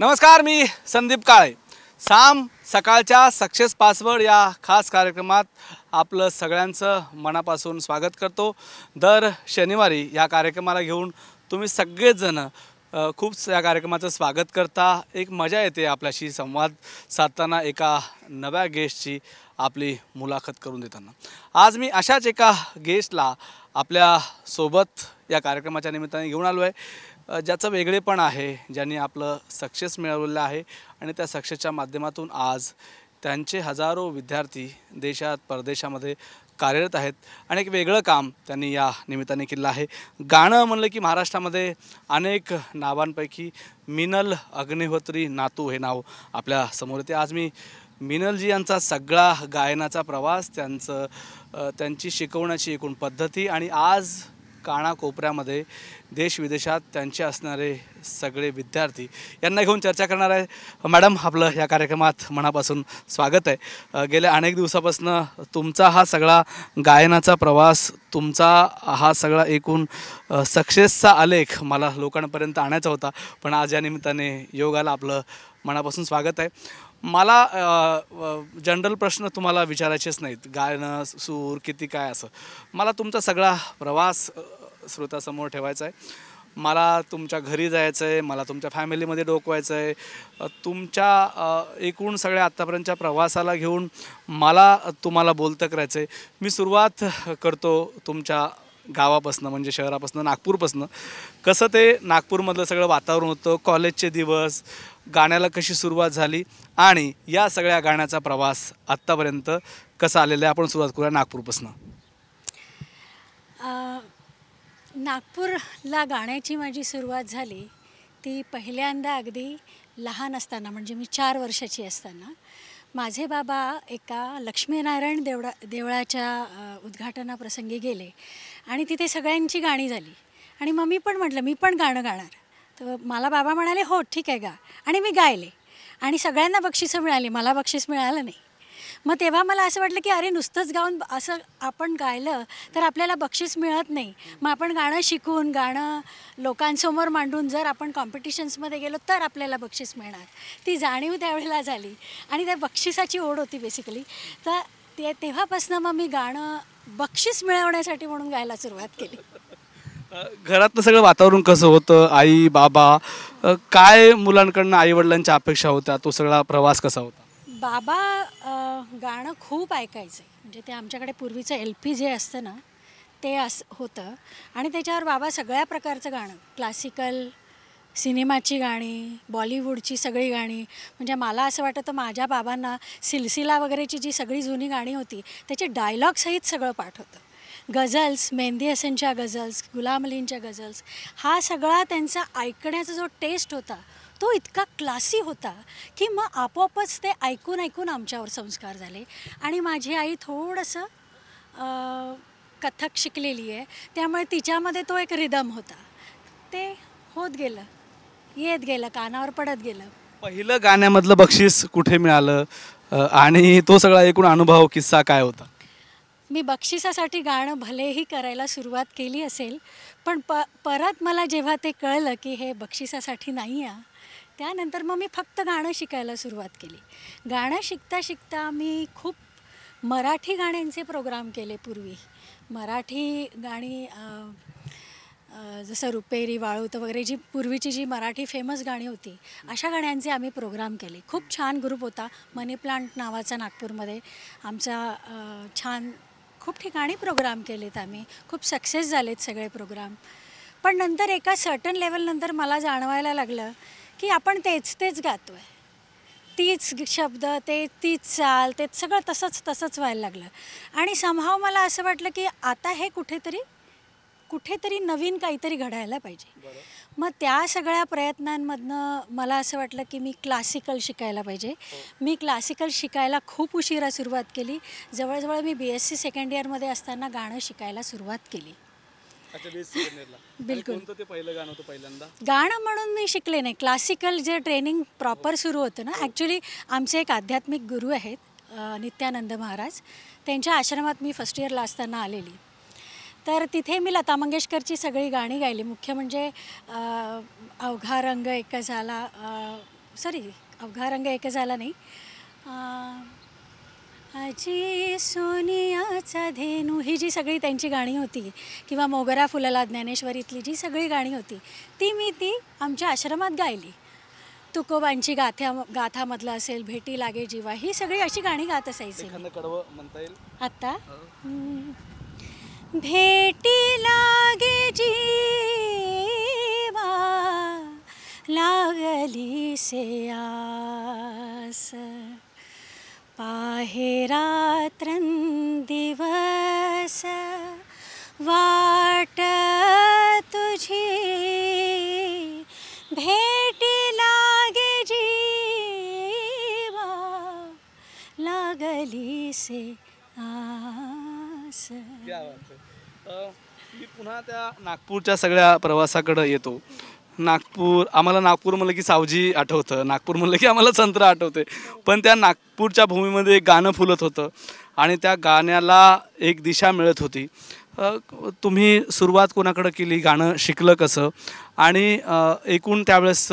नमस्कार मी संदीप काळे साम सकाळच्या success password या खास कार्यक्रमात आपलं सगळ्यांचं मनापासून स्वागत करतो दर शनिवारी या कार्यक्रमाला घेऊन तुम्ही सगळेजणं खूप या कार्यक्रमाचं स्वागत करता एक मजा येते आपल्याशी संवाद साधताना एका नव्या गेस्टची आपली मुलाखत करून देताना आज मी अशाच एका गेस्टला आपल्या सोबत या कार्यक्रमाच्या निमित्ताने घेऊन आलो आहे ज्याचं वेगळेपण आहे ज्यांनी आपलं सक्सेस मिळवलेलं आहे आणि त्या सक्सेसच्या माध्यमातून आज त्यांचे हजारो विद्यार्थी देशात परदेशामध्ये कार्यरत आहेत आणि एक वेगळं काम त्यांनी या निमित्ताने केलं आहे गाणं म्हणलं की महाराष्ट्रामध्ये अनेक नावांपैकी मिनल अग्निहोत्री नातू हे नाव आपल्या समोर येते आज मी मिनलजी यांचा सगळा गायनाचा प्रवास त्यांचं त्यांची शिकवण्याची एकूण पद्धती आणि आज कानाकोपऱ्यामध्ये देश विदेशात त्यांचे असणारे सगळे विद्यार्थी यांना घेऊन चर्चा करणार आहे मॅडम आपलं या कार्यक्रमात मनापासून स्वागत आहे गेल्या अनेक दिवसापासून तुमचा हा सगळा गायनाचा प्रवास तुमचा हा सगळा एकूण सक्सेसचा आलेख मला लोकांपर्यंत आणायचा होता पण आज या निमित्ताने योगाला आपलं मनापासून स्वागत आहे मला जनरल प्रश्न तुम्हाला विचारायचेच नाहीत गाणं सूर किती काय असं मला तुमचा सगळा प्रवास श्रोतासमोर ठेवायचा आहे मला तुमच्या घरी जायचं आहे मला तुमच्या फॅमिलीमध्ये डोकवायचं आहे तुमच्या एकूण सगळ्या आत्तापर्यंतच्या प्रवासाला घेऊन मला तुम्हाला बोलतं करायचं आहे मी सुरुवात करतो तुमच्या गावापासनं म्हणजे शहरापासनं नागपूरपासनं कसं ते नागपूरमधलं सगळं वातावरण होतं कॉलेजचे दिवस गाण्याला कशी सुरुवात झाली आणि या सगळ्या गाण्याचा प्रवास आत्तापर्यंत कसा आलेला आहे आपण सुरुवात करूया नागपूरपासून नागपूरला गाण्याची माझी सुरुवात झाली ती पहिल्यांदा अगदी लहान असताना म्हणजे मी चार वर्षाची असताना माझे बाबा एका लक्ष्मीनारायण देवळा देवळाच्या उद्घाटनाप्रसंगी गेले आणि तिथे सगळ्यांची गाणी झाली आणि मग मी पण म्हटलं मी पण गाणं गाणार तर मला बाबा म्हणाले हो ठीक आहे गा आणि मी गायले आणि सगळ्यांना बक्षिसं मिळाली मला बक्षीस मिळालं नाही मग तेव्हा मला असं वाटलं की अरे नुसतंच गाऊन असं आपण गायलं तर आपल्याला बक्षीस मिळत नाही मग आपण गाणं शिकून गाणं लोकांसमोर मांडून जर आपण कॉम्पिटिशन्समध्ये गेलो तर आपल्याला बक्षीस मिळणार ती जाणीव त्यावेळेला झाली आणि त्या बक्षिसाची ओढ होती बेसिकली तर ते तेव्हापासनं मग मी गाणं बक्षीस मिळवण्यासाठी म्हणून गायला सुरुवात केली घरातलं सगळं वातावरण कसं होतं आई बाबा काय मुलांकडनं आई वडिलांच्या अपेक्षा होत्या तो सगळा प्रवास कसा होता बाबा गाणं खूप आहे म्हणजे ते आमच्याकडे पूर्वीचं एल पी जे असतं ना ते अस होतं आणि त्याच्यावर बाबा सगळ्या प्रकारचं गाणं क्लासिकल सिनेमाची गाणी बॉलिवूडची सगळी गाणी म्हणजे मला असं वाटतं माझ्या बाबांना सिलसिला वगैरेची जी सगळी जुनी गाणी होती त्याचे डायलॉग्सहित सगळं पाठवतं गझल्स मेहंदी हसनच्या गझल्स गुलाम अलींच्या गझल्स हा सगळा त्यांचा ऐकण्याचा जो टेस्ट होता तो इतका क्लासी होता की मग आपोआपच ते ऐकून ऐकून आमच्यावर संस्कार झाले आणि माझी आई थोडंसं कथक शिकलेली आहे त्यामुळे तिच्यामध्ये तो एक रिदम होता ते होत गेलं येत गेलं कानावर पडत गेलं पहिलं गाण्यामधलं बक्षीस कुठे मिळालं आणि तो सगळा एकूण अनुभव किस्सा काय होता मी बक्षिसासाठी गाणं भलेही करायला सुरुवात केली असेल पण प परत मला जेव्हा ते कळलं की हे बक्षिसासाठी नाही आहे त्यानंतर मग मी फक्त गाणं शिकायला सुरुवात केली गाणं शिकता शिकता मी खूप मराठी गाण्यांचे प्रोग्राम केले पूर्वी मराठी गाणी जसं रुपेरी वाळूत वगैरे जी पूर्वीची जी मराठी फेमस गाणी होती अशा गाण्यांचे आम्ही प्रोग्राम केले खूप छान ग्रुप होता मनी प्लांट नावाचा नागपूरमध्ये आमचा छान खूप ठिकाणी प्रोग्राम केलेत आम्ही खूप सक्सेस झालेत सगळे प्रोग्राम पण नंतर एका सर्टन लेवलनंतर मला जाणवायला लागलं की आपण तेच तेच गातो आहे तीच शब्द ते तीच चाल ते सगळं तसंच तसंच व्हायला लागलं आणि समभाव मला असं वाटलं की आता हे कुठेतरी कुठेतरी नवीन काहीतरी घडायला पाहिजे मग त्या सगळ्या प्रयत्नांमधनं मला असं वाटलं की मी क्लासिकल शिकायला पाहिजे मी क्लासिकल शिकायला खूप उशिरा सुरुवात केली जवळजवळ मी बी एस सी सेकंड इयरमध्ये असताना गाणं शिकायला सुरुवात केली बिलकुल गाणं म्हणून मी शिकले नाही क्लासिकल जे ट्रेनिंग प्रॉपर हो. सुरू होतं ना ॲक्च्युली हो. आमचे एक आध्यात्मिक गुरु आहेत नित्यानंद महाराज त्यांच्या आश्रमात मी फर्स्ट इयरला असताना आलेली तर तिथे मी लता मंगेशकरची सगळी गाणी गायली मुख्य म्हणजे अवघा रंग एक झाला सॉरी अवघा रंग एक झाला नाही अजी सोनियाचा धेनू ही जी सगळी त्यांची गाणी होती किंवा मोगरा फुलला ज्ञानेश्वरीतली जी सगळी गाणी होती ती मी ती आमच्या आश्रमात गायली तुकोबांची गाथ्या गाथामधलं असेल भेटी लागे जीवा ही सगळी अशी गाणी गात असायची आत्ता भेटी लागे जीवा लागली से आस पाहे रात्रन दिवस वाट तुझी भेटी लागे जीवा लागली से आस मी पुन्हा त्या नागपूरच्या सगळ्या प्रवासाकडं येतो नागपूर आम्हाला नागपूर म्हणलं की सावजी आठवतं नागपूर म्हणलं की आम्हाला संत्र आठवते पण त्या नागपूरच्या भूमीमध्ये एक गाणं फुलत होतं आणि त्या गाण्याला एक दिशा मिळत होती तुम्ही सुरुवात कोणाकडं केली गाणं शिकलं कसं आणि एकूण त्यावेळेस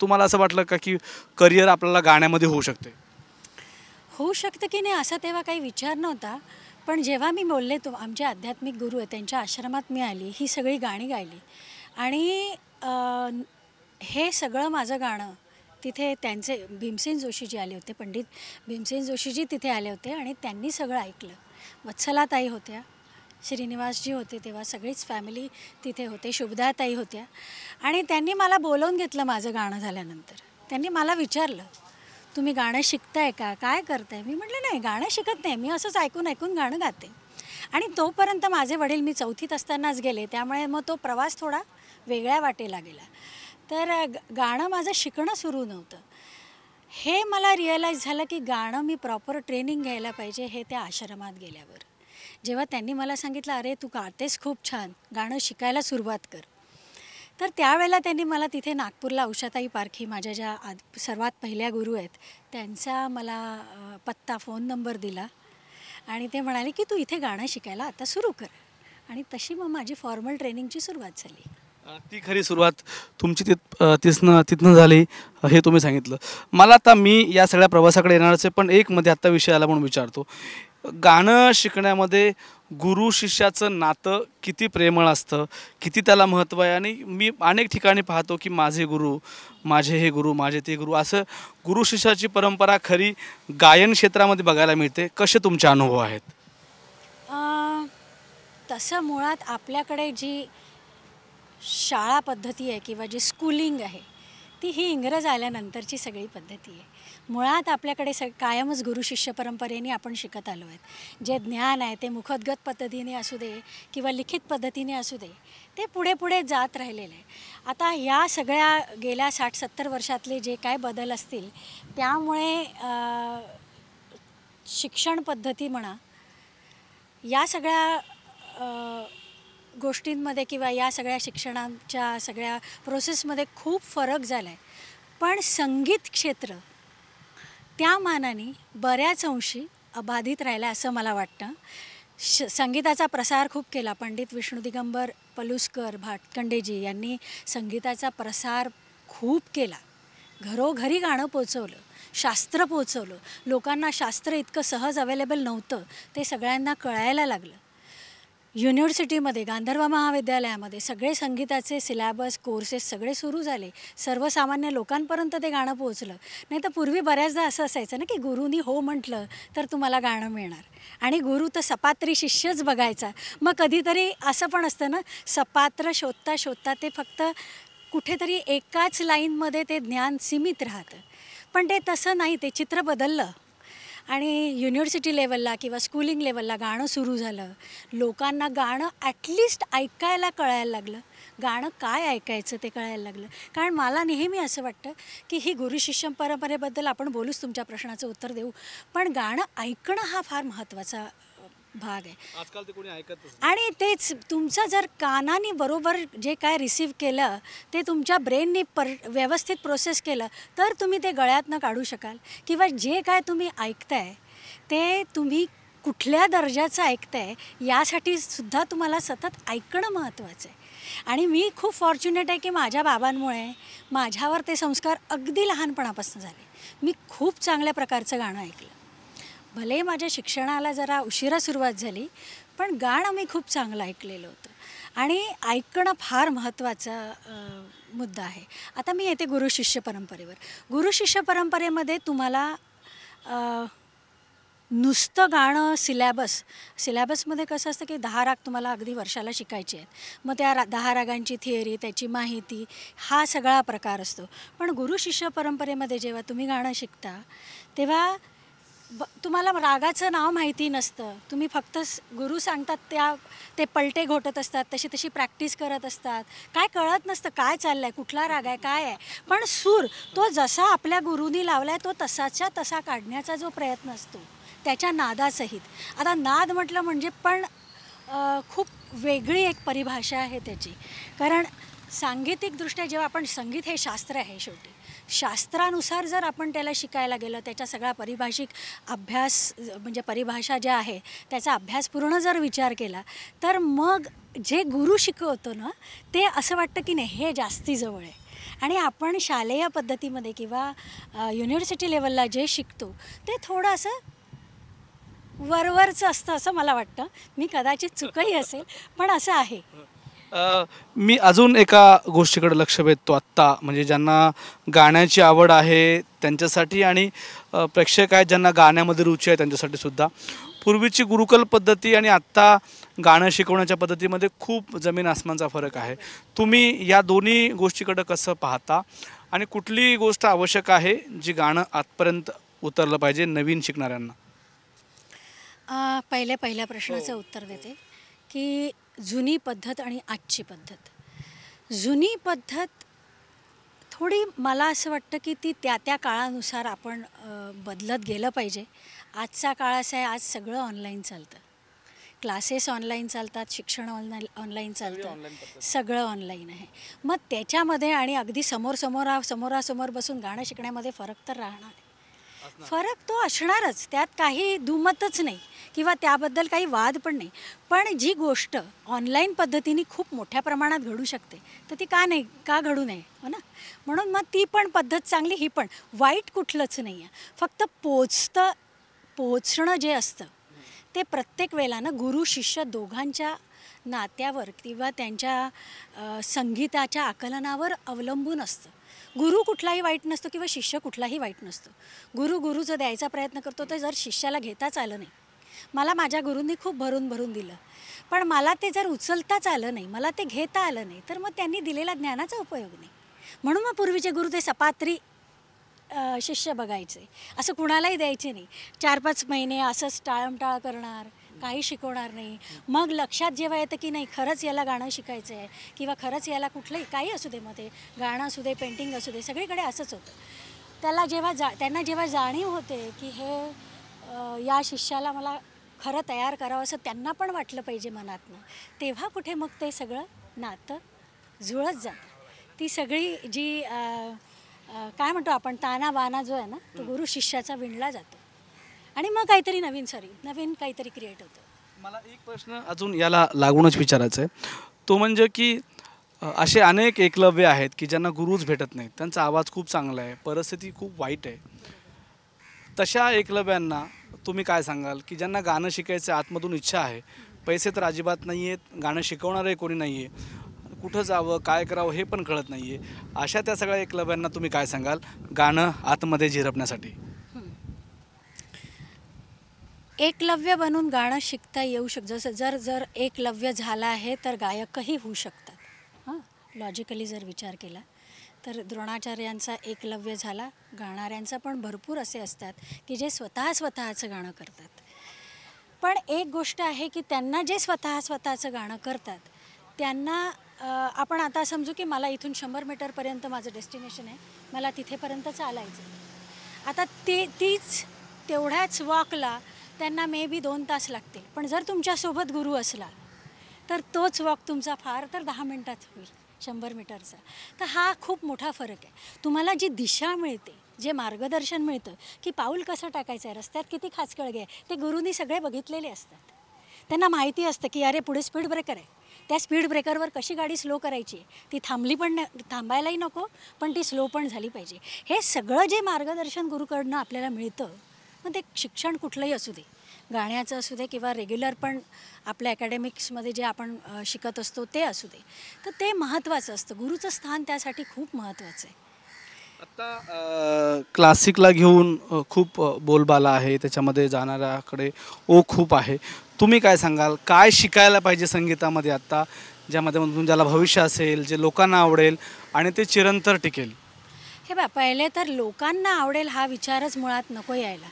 तुम्हाला असं वाटलं का की करिअर आपल्याला गाण्यामध्ये होऊ शकते होऊ शकतं की नाही असा तेव्हा काही विचार नव्हता पण जेव्हा मी बोलले तो आमचे आध्यात्मिक गुरु आहे त्यांच्या आश्रमात मी आली ही सगळी गाणी गायली आणि हे सगळं माझं गाणं तिथे त्यांचे भीमसेन जोशीजी आले होते पंडित भीमसेन जोशीजी तिथे आले होते आणि त्यांनी सगळं ऐकलं वत्सलाताई होत्या श्रीनिवासजी होते तेव्हा सगळीच फॅमिली तिथे होते शुभदाताई होत्या आणि त्यांनी मला बोलवून घेतलं माझं गाणं झाल्यानंतर त्यांनी मला विचारलं तुम्ही गाणं शिकताय का काय करताय मी म्हटलं नाही गाणं शिकत नाही मी असंच ऐकून ऐकून गाणं गाते आणि तोपर्यंत माझे वडील मी चौथीत असतानाच गेले त्यामुळे मग तो प्रवास थोडा वेगळ्या वाटेला गेला तर गाणं माझं शिकणं सुरू नव्हतं हे मला रिअलाईज झालं की गाणं मी प्रॉपर ट्रेनिंग घ्यायला पाहिजे हे त्या आश्रमात गेल्यावर जेव्हा त्यांनी मला सांगितलं अरे तू गातेस खूप छान गाणं शिकायला सुरुवात कर तर त्यावेळेला त्यांनी मला तिथे नागपूरला उषाताई पारखी माझ्या ज्या आद सर्वात पहिल्या गुरु आहेत त्यांचा मला पत्ता फोन नंबर दिला आणि ते म्हणाले की तू इथे गाणं शिकायला आता सुरू कर आणि तशी मग माझी फॉर्मल ट्रेनिंगची सुरुवात झाली ती खरी सुरुवात तुमची तिथ तिथनं तिथनं झाली हे तुम्ही सांगितलं मला आता मी या सगळ्या प्रवासाकडे येणारच आहे पण एक मध्ये आत्ता विषय आला म्हणून विचारतो गाणं शिकण्यामध्ये गुरु शिष्याचं नातं किती प्रेमळ असतं किती त्याला महत्त्व आहे आणि मी अनेक ठिकाणी पाहतो की माझे गुरु माझे हे गुरु माझे ते गुरु असं गुरु शिष्याची परंपरा खरी गायन क्षेत्रामध्ये बघायला मिळते कसे तुमचे अनुभव आहेत तसं मुळात आपल्याकडे जी शाळा पद्धती आहे किंवा जी स्कूलिंग आहे ती ही इंग्रज आल्यानंतरची सगळी पद्धती आहे मुळात आपल्याकडे स कायमच गुरुशिष्य परंपरेने आपण शिकत आलो आहेत जे ज्ञान आहे ते मुखद्गत पद्धतीने असू दे किंवा लिखित पद्धतीने असू दे ते पुढे पुढे जात राहिलेलं आहे आता या सगळ्या गेल्या साठ सत्तर वर्षातले जे काय बदल असतील त्यामुळे शिक्षण पद्धती म्हणा या सगळ्या गोष्टींमध्ये किंवा या सगळ्या शिक्षणांच्या सगळ्या प्रोसेसमध्ये खूप फरक झाला आहे पण संगीत क्षेत्र त्या मानाने बऱ्याच अंशी अबाधित राहिला असं मला वाटतं श संगीताचा प्रसार खूप केला पंडित विष्णू दिगंबर पलुसकर भाटकंडेजी यांनी संगीताचा प्रसार खूप केला घरोघरी गाणं पोचवलं शास्त्र पोचवलं लोकांना शास्त्र इतकं सहज अवेलेबल नव्हतं ते सगळ्यांना कळायला लागलं युनिव्हर्सिटीमध्ये गांधर्व महाविद्यालयामध्ये सगळे संगीताचे सिलॅबस कोर्सेस सगळे सुरू झाले सर्वसामान्य लोकांपर्यंत ते गाणं पोहोचलं नाही तर पूर्वी बऱ्याचदा असं असायचं ना की गुरुनी हो म्हटलं तर तुम्हाला गाणं मिळणार आणि गुरु तर सपात्री शिष्यच बघायचा मग कधीतरी असं पण असतं ना सपात्र शोधता शोधता ते फक्त कुठेतरी एकाच लाईनमध्ये ते ज्ञान सीमित राहतं पण ते तसं नाही ते चित्र बदललं आणि युनिव्हर्सिटी लेवलला किंवा स्कूलिंग लेवलला गाणं सुरू झालं लोकांना गाणं ॲटलिस्ट ऐकायला कळायला लागलं गाणं काय ऐकायचं ते कळायला लागलं कारण मला नेहमी असं वाटतं की ही शिष्य परंपरेबद्दल आपण बोलूच तुमच्या प्रश्नाचं उत्तर देऊ पण गाणं ऐकणं हा फार महत्त्वाचा भाग आहे आजकाल ते कोणी ऐकत आणि तेच तुमचं जर कानाने बरोबर जे काय रिसीव्ह केलं ते तुमच्या ब्रेनने पर व्यवस्थित प्रोसेस केलं तर तुम्ही ते गळ्यातनं काढू शकाल किंवा जे काय तुम्ही ऐकताय ते तुम्ही कुठल्या दर्जाचं ऐकताय यासाठी सुद्धा तुम्हाला सतत ऐकणं महत्त्वाचं आहे आणि मी खूप फॉर्च्युनेट आहे की माझ्या बाबांमुळे माझ्यावर ते संस्कार अगदी लहानपणापासून झाले मी खूप चांगल्या प्रकारचं गाणं ऐकलं भले माझ्या शिक्षणाला जरा उशिरा सुरुवात झाली पण गाणं मी खूप चांगलं ऐकलेलं होतं आणि ऐकणं फार महत्त्वाचा मुद्दा आहे आता मी येते गुरु शिष्य परंपरेवर गुरु शिष्य परंपरेमध्ये तुम्हाला नुसतं गाणं सिलॅबस सिलॅबसमध्ये कसं असतं की दहा राग तुम्हाला अगदी वर्षाला शिकायचे आहेत मग त्या रा दहा रागांची थिअरी त्याची माहिती हा सगळा प्रकार असतो पण गुरु शिष्य परंपरेमध्ये जेव्हा तुम्ही गाणं शिकता तेव्हा ब तुम्हाला रागाचं नाव माहिती नसतं तुम्ही फक्त गुरु सांगतात त्या ते पलटे घोटत असतात तशी तशी प्रॅक्टिस करत असतात काय कळत नसतं काय चाललं आहे कुठला राग आहे काय आहे पण सूर तो जसा आपल्या गुरुनी लावला आहे तो तसाच्या तसा काढण्याचा जो प्रयत्न असतो त्याच्या नादासहित आता नाद म्हटलं म्हणजे पण खूप वेगळी एक परिभाषा आहे त्याची कारण सांगीतिकदृष्ट्या जेव्हा आपण संगीत हे शास्त्र आहे शेवटी शास्त्रानुसार जर आपण त्याला शिकायला गेलं त्याच्या सगळा परिभाषिक अभ्यास म्हणजे परिभाषा ज्या आहे त्याचा अभ्यासपूर्ण जर विचार केला तर मग जे गुरु शिकवतो ना ते असं वाटतं की नाही हे जास्ती जवळ आहे आणि आपण शालेय पद्धतीमध्ये किंवा युनिव्हर्सिटी लेवलला जे शिकतो ते थोडं असं वरवरचं असतं असं मला वाटतं मी कदाचित चुकही असेल पण असं आहे मी अजून एका गोष्टीकडे लक्ष वेधतो आत्ता म्हणजे ज्यांना गाण्याची आवड आहे त्यांच्यासाठी आणि प्रेक्षक आहेत ज्यांना गाण्यामध्ये रुची आहे त्यांच्यासाठी सुद्धा पूर्वीची गुरुकुल पद्धती आणि आत्ता गाणं शिकवण्याच्या पद्धतीमध्ये खूप जमीन आसमानचा फरक आहे तुम्ही या दोन्ही गोष्टीकडं कसं पाहता आणि कुठली गोष्ट आवश्यक आहे जी गाणं आजपर्यंत उतरलं पाहिजे नवीन शिकणाऱ्यांना पहिल्या पहिल्या प्रश्नाचं हो. उत्तर देते की जुनी पद्धत आणि आजची पद्धत जुनी पद्धत थोडी मला असं वाटतं की ती त्या त्या काळानुसार आपण बदलत गेलं पाहिजे आजचा काळ असा आहे आज सगळं ऑनलाईन चालतं क्लासेस ऑनलाईन चालतात शिक्षण ऑनलाईन ऑनलाईन चालतं सगळं ऑनलाईन आहे मग त्याच्यामध्ये आणि अगदी समोर समोरा समोरासमोर बसून गाणं शिकण्यामध्ये फरक तर राहणार फरक तो असणारच त्यात काही दुमतच नाही किंवा त्याबद्दल काही वाद पण नाही पण जी गोष्ट ऑनलाईन पद्धतीने खूप मोठ्या प्रमाणात घडू शकते तर ती का नाही का घडू नये हो ना म्हणून मग ती पण पद्धत चांगली ही पण वाईट कुठलंच नाही आहे फक्त पोचतं पोचणं जे असतं ते प्रत्येक वेळेला गुरु शिष्य दोघांच्या नात्यावर किंवा त्यांच्या संगीताच्या आकलनावर अवलंबून असतं गुरु कुठलाही वाईट नसतो किंवा शिष्य कुठलाही वाईट नसतो गुरु गुरु जर द्यायचा प्रयत्न करतो तर जर शिष्याला घेताच आलं नाही मला माझ्या गुरूंनी खूप भरून भरून दिलं पण मला ते जर उचलताच आलं नाही मला ते घेता आलं नाही तर मग त्यांनी दिलेला ज्ञानाचा उपयोग नाही म्हणून मग पूर्वीचे गुरु ते सपात्री शिष्य बघायचे असं कुणालाही द्यायचे नाही चार पाच महिने असंच टाळमटाळ करणार काही शिकवणार नाही मग लक्षात जेव्हा येतं की नाही खरंच याला गाणं शिकायचं आहे किंवा खरंच याला कुठलंही काही असू दे मग ते गाणं असू दे पेंटिंग असू दे सगळीकडे असंच होतं त्याला जेव्हा जा त्यांना जेव्हा जाणीव होते की हे या शिष्याला मला खरं तयार करावं असं त्यांना पण वाटलं पाहिजे मनातनं तेव्हा कुठे मग ते सगळं नातं जुळत जातं ती सगळी जी काय म्हणतो आपण ताना जो आहे ना तो गुरु शिष्याचा विणला जातो आणि मग काहीतरी नवीन सॉरी नवीन काहीतरी क्रिएट होतं मला एक प्रश्न अजून याला लागूनच विचारायचा आहे तो म्हणजे की असे अनेक एकलव्य आहेत की ज्यांना गुरुच भेटत नाहीत त्यांचा आवाज खूप चांगला आहे परिस्थिती खूप वाईट आहे तशा एकलव्यांना तुम्ही काय सांगाल की ज्यांना गाणं शिकायचं आतमधून इच्छा आहे पैसे तर अजिबात नाही आहेत गाणं शिकवणारही कोणी नाही आहे कुठं जावं काय करावं हे पण कळत नाही आहे अशा त्या सगळ्या एकलव्यांना तुम्ही काय सांगाल गाणं आतमध्ये झिरपण्यासाठी एकलव्य बनून गाणं शिकता येऊ शकतं जसं जर जर एकलव्य झाला आहे तर गायकही होऊ शकतात हां लॉजिकली जर विचार केला तर द्रोणाचार्यांचा एकलव्य झाला गाणाऱ्यांचा पण भरपूर असे असतात की जे स्वतः स्वतःचं गाणं करतात पण एक गोष्ट आहे की त्यांना जे स्वतः स्वतःचं गाणं करतात त्यांना आपण आता समजू की मला इथून शंभर मीटरपर्यंत माझं डेस्टिनेशन आहे मला तिथेपर्यंत चालायचं आता ते तीच तेवढ्याच वॉकला त्यांना मे बी दोन तास लागतील पण जर तुमच्यासोबत गुरु असला तर तोच वॉक तुमचा फार तर दहा मिनटात होईल शंभर मीटरचा तर हा खूप मोठा फरक आहे तुम्हाला जी दिशा मिळते जे मार्गदर्शन मिळतं की पाऊल कसं टाकायचं आहे रस्त्यात किती कळगे आहे ते गुरुनी सगळे बघितलेले असतात त्यांना माहिती असतं की अरे पुढे स्पीड ब्रेकर आहे त्या स्पीड ब्रेकरवर कशी गाडी स्लो करायची ती थांबली पण थांबायलाही नको पण ती स्लो पण झाली पाहिजे हे सगळं जे मार्गदर्शन गुरुकडनं आपल्याला मिळतं मग ते शिक्षण कुठलंही असू दे गाण्याचं असू दे किंवा रेग्युलर पण आपल्या अकॅडमिक्समध्ये जे आपण शिकत असतो ते असू दे तर ते महत्त्वाचं असतं गुरुचं स्थान त्यासाठी खूप महत्त्वाचं आहे आता क्लासिकला घेऊन खूप बोलबाला आहे त्याच्यामध्ये जाणाऱ्याकडे ओ खूप आहे तुम्ही काय सांगाल काय शिकायला पाहिजे संगीतामध्ये आत्ता ज्यामध्ये ज्याला भविष्य असेल जे लोकांना आवडेल आणि ते चिरंतर टिकेल हे बा पहिले तर लोकांना आवडेल हा विचारच मुळात नको यायला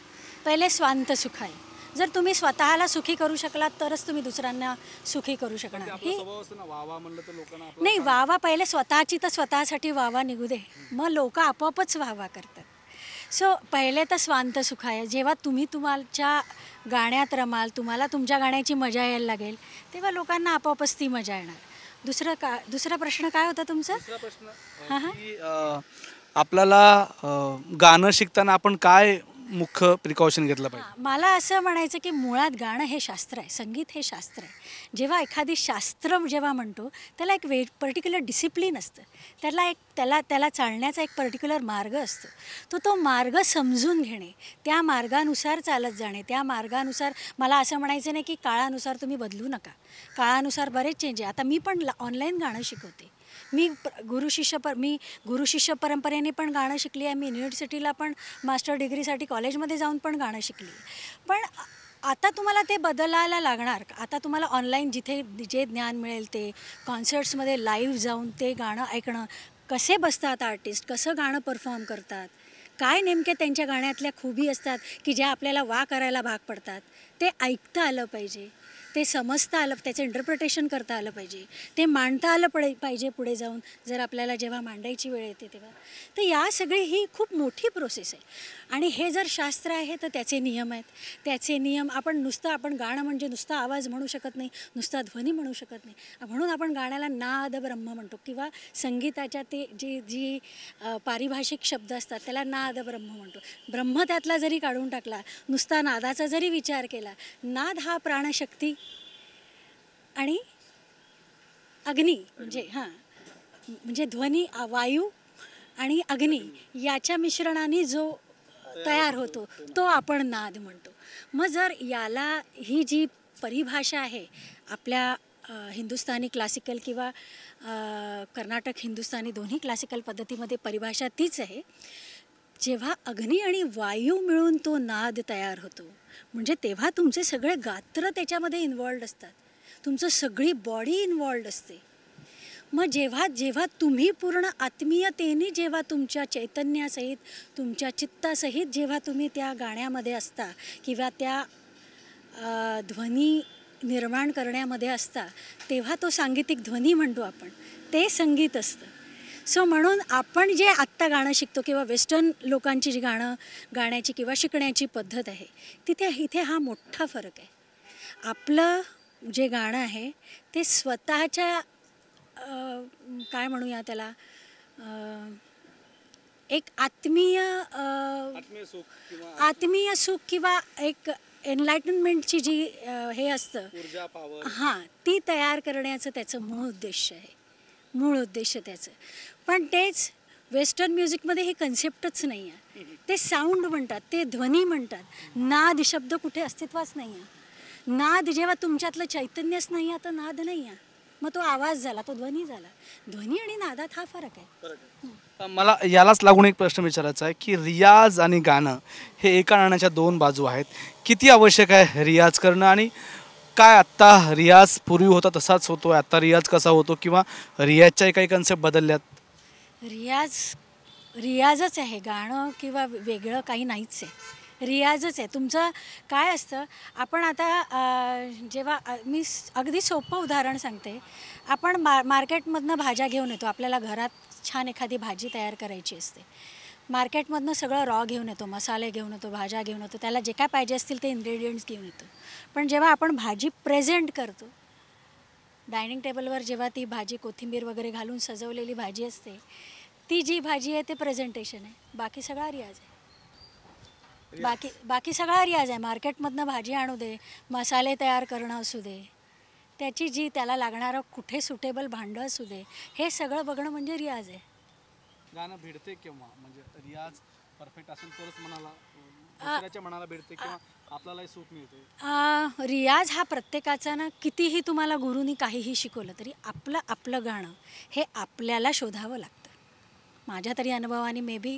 पहिले स्वांत सुख आहे जर तुम्ही स्वतःला सुखी करू शकलात तरच तुम्ही दुसऱ्यांना सुखी करू शकणार नाही वावा पहिले स्वतःची तर स्वतःसाठी वावा निघू दे मग लोक आपोआपच वावा करतात सो पहिले तर स्वांत सुख आहे जेव्हा तुम्ही तुम्हाला गाण्यात रमाल तुम्हाला तुमच्या गाण्याची मजा यायला लागेल तेव्हा लोकांना आपोआपच ती मजा येणार दुसरा का दुसरा प्रश्न काय होता तुमचा हां आपल्याला गाणं शिकताना आपण काय मुख्य प्रिकॉशन घेतलं पाहिजे मला असं म्हणायचं की मुळात गाणं हे शास्त्र आहे संगीत हे शास्त्र आहे जेव्हा एखादी शास्त्र जेव्हा म्हणतो त्याला एक वे पर्टिक्युलर डिसिप्लिन असतं त्याला एक त्याला त्याला चालण्याचा एक पर्टिक्युलर मार्ग असतो तो तो मार्ग समजून घेणे त्या मार्गानुसार चालत जाणे त्या मार्गानुसार मला असं म्हणायचं नाही की काळानुसार तुम्ही बदलू नका काळानुसार बरेच चेंज आहे आता मी पण ऑनलाईन गाणं शिकवते मी गुरुशिष्य पर मी गुरुशिष्य परंपरेने पण गाणं शिकली आहे मी युनिव्हर्सिटीला पण मास्टर डिग्रीसाठी कॉलेजमध्ये जाऊन पण गाणं शिकली पण आता तुम्हाला ते बदलायला लागणार आता तुम्हाला ऑनलाईन जिथे जे ज्ञान मिळेल ते कॉन्सर्ट्समध्ये लाईव्ह जाऊन ते गाणं ऐकणं कसे बसतात आर्टिस्ट कसं गाणं परफॉर्म करतात काय नेमक्या त्यांच्या गाण्यातल्या खूबी असतात की ज्या आपल्याला वा करायला भाग पडतात ते ऐकता आलं पाहिजे ते समजता आलं त्याचं इंटरप्रिटेशन करता आलं पाहिजे ते मांडता आलं पडे पाहिजे पुढे जाऊन जर आपल्याला जेव्हा मांडायची वेळ येते तेव्हा तर या सगळी ही खूप मोठी प्रोसेस आहे आणि हे जर शास्त्र आहे तर त्याचे नियम आहेत त्याचे नियम आपण नुसतं आपण गाणं म्हणजे नुसता आवाज म्हणू शकत नाही नुसता ध्वनी म्हणू शकत नाही म्हणून आपण गाण्याला नाद ब्रह्म म्हणतो किंवा संगीताच्या ते जी जी पारिभाषिक शब्द असतात त्याला नाद ब्रह्म म्हणतो ब्रह्म त्यातला जरी काढून टाकला नुसता नादाचा जरी विचार केला नाद हा प्राणशक्ती आणि अग्नी म्हणजे हां म्हणजे ध्वनी वायू आणि अग्नी याच्या मिश्रणाने जो तयार होतो तो आपण नाद म्हणतो मग जर याला ही जी परिभाषा आहे आपल्या हिंदुस्थानी क्लासिकल किंवा कर्नाटक हिंदुस्थानी दोन्ही क्लासिकल पद्धतीमध्ये परिभाषा तीच आहे जेव्हा अग्नी आणि वायू मिळून तो नाद तयार होतो म्हणजे तेव्हा तुमचे सगळे गात्र त्याच्यामध्ये इन्वॉल्ड असतात तुमचं सगळी बॉडी इन्वॉल्ड असते मग जेव्हा जेव्हा तुम्ही पूर्ण आत्मीयतेने जेव्हा तुमच्या चैतन्यासहित तुमच्या चित्तासहित जेव्हा तुम्ही त्या गाण्यामध्ये असता किंवा त्या ध्वनी निर्माण करण्यामध्ये असता तेव्हा तो सांगीतिक ध्वनी म्हणतो आपण ते संगीत असतं सो म्हणून आपण जे आत्ता गाणं शिकतो किंवा वेस्टर्न लोकांची जी गाणं गाण्याची किंवा शिकण्याची पद्धत आहे तिथे इथे हा मोठा फरक आहे आपलं जे गाणं आहे ते स्वतःच्या काय म्हणूया त्याला एक आत्मीय आत्मीय सुख किंवा एक एनलायटनमेंटची जी हे असतं हां ती तयार करण्याचं त्याचं मूळ उद्देश आहे मूळ उद्देश त्याचं पण तेच वेस्टर्न म्युझिकमध्ये हे कन्सेप्टच नाही आहे ते साऊंड म्हणतात ते ध्वनी म्हणतात नाद शब्द कुठे अस्तित्वाच नाही आहे नाद जेव्हा तुमच्यातलं चैतन्यच नाही आता नाद नाही मग तो आवाज झाला तो ध्वनी झाला ध्वनी आणि नादात हा फरक आहे मला यालाच लागून एक प्रश्न विचारायचा आहे की रियाज आणि गाणं हे एका नाण्याच्या दोन बाजू आहेत किती आवश्यक आहे रियाज करणं आणि काय आत्ता रियाज पूर्वी होता तसाच होतो आत्ता रियाज कसा होतो किंवा रियाजच्या काही कन्सेप्ट बदलल्यात रियाज रियाजच आहे गाणं किंवा वेगळं काही नाहीच आहे रियाजच आहे तुमचं काय असतं आपण आता जेव्हा मी अगदी सोपं उदाहरण सांगते आपण मा मार्केटमधनं भाज्या घेऊन येतो आपल्याला घरात छान एखादी भाजी तयार करायची असते मार्केटमधनं सगळं रॉ घेऊन येतो मसाले घेऊन येतो भाज्या घेऊन येतो त्याला जे काय पाहिजे असतील ते इन्ग्रेडियंट्स घेऊन येतो पण जेव्हा आपण भाजी प्रेझेंट करतो डायनिंग टेबलवर जेव्हा ती भाजी कोथिंबीर वगैरे घालून सजवलेली भाजी असते ती जी भाजी आहे ते प्रेझेंटेशन आहे बाकी सगळा रियाज आहे बाकी बाकी सगळा रियाज आहे मार्केटमधनं भाजी आणू दे मसाले तयार करणं असू दे त्याची जी त्याला लागणारं कुठे सुटेबल भांडं असू दे हे सगळं बघणं म्हणजे रियाज आहे गाणं भिडते म्हणजे रियाज परफेक्ट तरच मनाला रियाज हा प्रत्येकाचा ना कितीही तुम्हाला गुरुनी काहीही शिकवलं तरी आपलं आपलं गाणं हे आपल्याला शोधावं लागतं माझ्या तरी अनुभवाने मे बी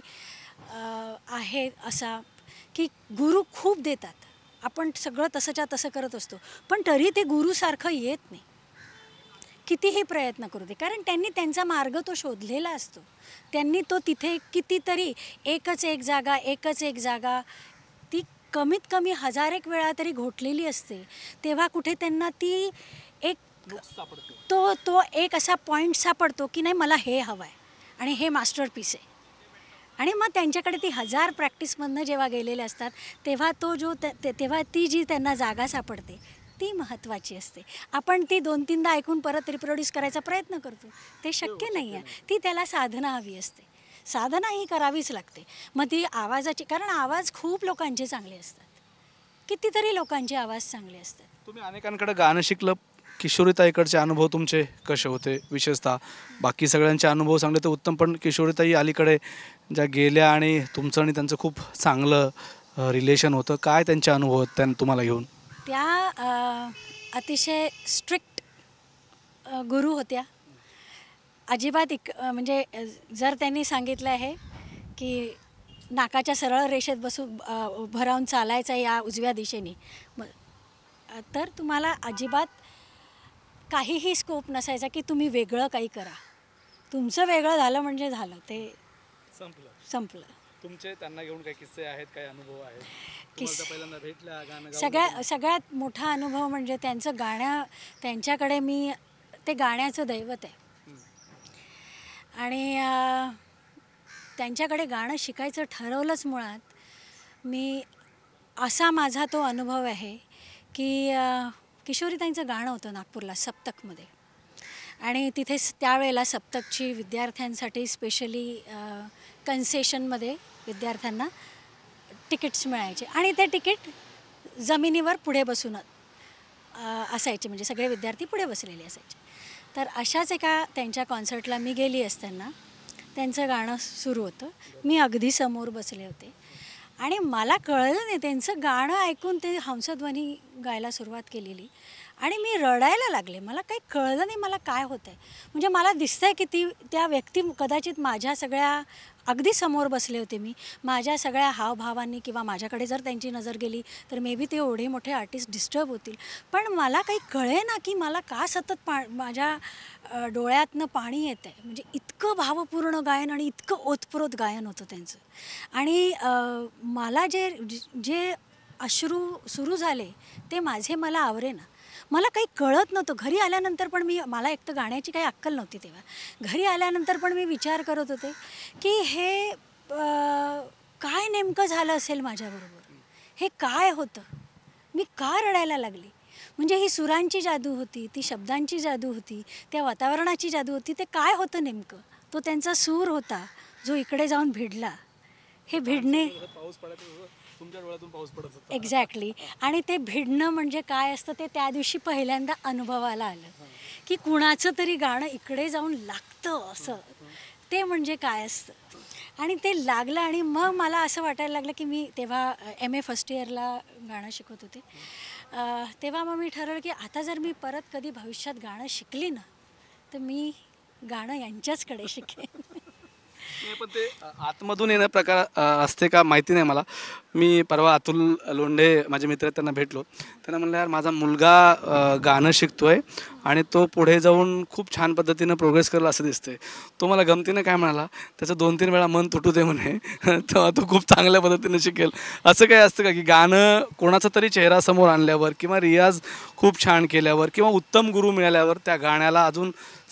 आहे असा की गुरु खूप देतात आपण सगळं तसंच्या तसं करत असतो पण तरी ते गुरुसारखं येत नाही कितीही प्रयत्न करू दे कारण त्यांनी त्यांचा मार्ग तो शोधलेला असतो त्यांनी तो तिथे कितीतरी एकच एक जागा एकच एक जागा ती कमीत कमी हजार एक वेळा तरी घोटलेली असते तेव्हा कुठे त्यांना ती एक तो तो एक असा पॉईंट सापडतो की नाही मला हे हवं आहे आणि हे मास्टरपीस आहे आणि मग त्यांच्याकडे ती हजार प्रॅक्टिसमधनं जेव्हा गेलेले असतात तेव्हा तो जो ते तेव्हा ती जी त्यांना जागा सापडते ती महत्त्वाची असते आपण ती दोन तीनदा ऐकून परत रिप्रोड्यूस करायचा प्रयत्न करतो ते हो, शक्य नाही आहे ती त्याला साधना हवी असते साधना ही करावीच लागते मग ती आवाजाची कारण आवाज खूप लोकांचे चांगले असतात कितीतरी लोकांचे आवाज चांगले असतात तुम्ही अनेकांकडे गाणं शिकलं किशोरीताईकडचे अनुभव तुमचे कसे होते विशेषतः बाकी सगळ्यांचे अनुभव सांगले तर उत्तम पण किशोरीताई अलीकडे ज्या गेल्या आणि तुमचं आणि त्यांचं खूप चांगलं रिलेशन होतं काय त्यांचे अनुभव त्यां तुम्हाला घेऊन त्या अतिशय स्ट्रिक्ट गुरु होत्या अजिबात इक म्हणजे जर त्यांनी सांगितलं आहे की नाकाच्या सरळ रेषेत बसू भरावून चालायचं या उजव्या दिशेने तर तुम्हाला अजिबात काहीही स्कोप नसायचा की तुम्ही वेगळं काही करा तुमचं वेगळं झालं म्हणजे झालं ते संपलं संपलं तुमचे त्यांना घेऊन काही किस्से आहेत काही अनुभव आहेत सगळ्या सगळ्यात मोठा अनुभव म्हणजे त्यांचं गाण्या त्यांच्याकडे मी ते गाण्याचं दैवत आहे आणि त्यांच्याकडे गाणं शिकायचं ठरवलंच मुळात मी असा माझा तो अनुभव आहे की किशोरीताईंचं गाणं होतं नागपूरला सप्तकमध्ये आणि तिथे त्यावेळेला सप्तकची विद्यार्थ्यांसाठी स्पेशली कन्सेशनमध्ये विद्यार्थ्यांना तिकीट्स मिळायचे आणि ते तिकीट जमिनीवर पुढे बसून असायचे म्हणजे सगळे विद्यार्थी पुढे बसलेले असायचे तर अशाच एका त्यांच्या कॉन्सर्टला मी गेली असताना त्यांचं गाणं सुरू होतं मी अगदी समोर बसले होते आणि मला कळलं नाही त्यांचं गाणं ऐकून ते हंसध्वनी गायला सुरुवात केलेली आणि मी रडायला लागले मला काही कळलं नाही मला काय होतं आहे म्हणजे मला दिसतं आहे की ती त्या व्यक्ती कदाचित माझ्या सगळ्या अगदी समोर बसले होते मी माझ्या सगळ्या हावभावांनी किंवा माझ्याकडे जर त्यांची नजर गेली तर मे बी ते एवढे मोठे आर्टिस्ट डिस्टर्ब होतील पण मला काही कळे ना की मला का सतत पा माझ्या डोळ्यातनं पाणी येत आहे म्हणजे इतकं भावपूर्ण गायन आणि इतकं ओतप्रोत गायन होतं त्यांचं आणि मला जे जे अश्रू सुरू झाले ते माझे मला आवरे ना मला काही कळत नव्हतं घरी आल्यानंतर पण मी मला एक तर गाण्याची काही अक्कल नव्हती तेव्हा घरी आल्यानंतर पण मी विचार करत होते की हे काय नेमकं झालं असेल माझ्याबरोबर हे काय होतं मी का रडायला लागली म्हणजे ही सुरांची जादू होती ती शब्दांची जादू होती त्या वातावरणाची जादू होती ते काय होतं नेमकं तो त्यांचा सूर होता जो इकडे जाऊन भिडला हे भिडणे एक्झॅक्टली आणि ते भिडणं म्हणजे काय असतं ते त्या दिवशी पहिल्यांदा अनुभवाला आलं की कुणाचं तरी गाणं इकडे जाऊन लागतं असं ते म्हणजे काय असतं आणि ते लागलं आणि मग मला असं वाटायला लागलं की मी तेव्हा एम ए फर्स्ट इयरला गाणं शिकवत होते तेव्हा मग मी ठरवलं की आता जर मी परत कधी भविष्यात गाणं शिकली ना तर मी गाणं यांच्याचकडे शिकेन पण ते आतमधून येणं प्रकार असते का माहिती नाही मला मी परवा अतुल लोंढे माझे मित्र त्यांना भेटलो त्यांना म्हणलं यार माझा मुलगा गाणं शिकतोय आणि तो पुढे जाऊन खूप छान पद्धतीनं प्रोग्रेस करला असं दिसतंय तो मला गमतीनं काय म्हणाला त्याचं दोन तीन वेळा मन तुटू दे म्हणे तेव्हा तो खूप चांगल्या पद्धतीनं शिकेल असं काय असतं का की गाणं कोणाचं तरी चेहरा समोर आणल्यावर किंवा रियाज खूप छान केल्यावर किंवा उत्तम गुरु मिळाल्यावर त्या गाण्याला अजून